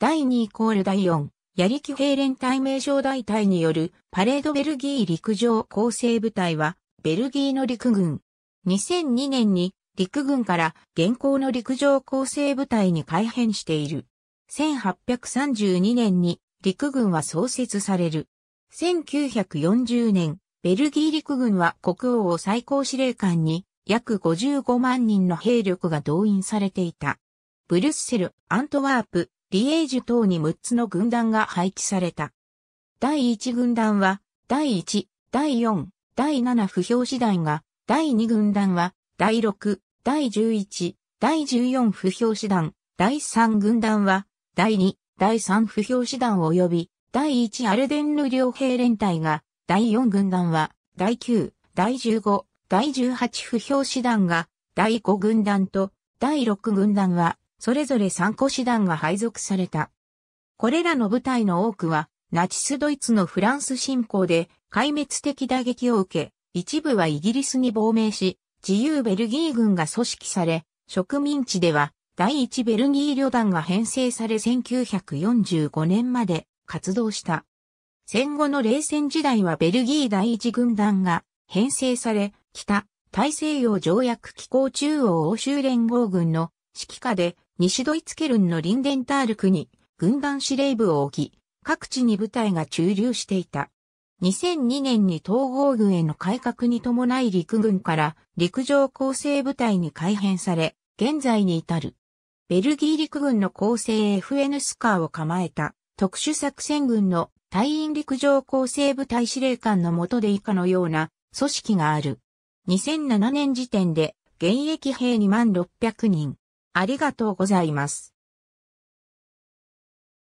第2イコール第4、ヤリキ。兵連隊名称大隊によるパレードベルギー陸上構成部隊は、ベルギーの陸軍。2002年に陸軍から現行の陸上構成部隊に改編している。1832年に陸軍は創設される。1940年、ベルギー陸軍は国王を最高司令官に約55万人の兵力が動員されていた。ブルッセル、アントワープ、リエージュ等に6つの軍団が配置された。第1軍団は、第1、第4、第7不評次第が、第2軍団は、第6、第11、第14不評師団、第3軍団は、第2、第3不評師団及び、第1アルデンヌ両兵連隊が、第4軍団は、第9、第15、第18不評師団が、第5軍団と、第6軍団は、それぞれ3個師団が配属された。これらの部隊の多くは、ナチスドイツのフランス侵攻で壊滅的打撃を受け、一部はイギリスに亡命し、自由ベルギー軍が組織され、植民地では第一ベルギー旅団が編成され1945年まで活動した。戦後の冷戦時代はベルギー第一軍団が編成され、北大西洋条約機構中央欧州連合軍の指揮下で西ドイツケルンのリンデンタール区に軍団司令部を置き、各地に部隊が駐留していた。2002年に統合軍への改革に伴い陸軍から陸上構成部隊に改編され、現在に至る。ベルギー陸軍の構成 FN スカーを構えた特殊作戦軍の隊員陸上構成部隊司令官の下で以下のような組織がある。2007年時点で現役兵2万600人、ありがとうございます。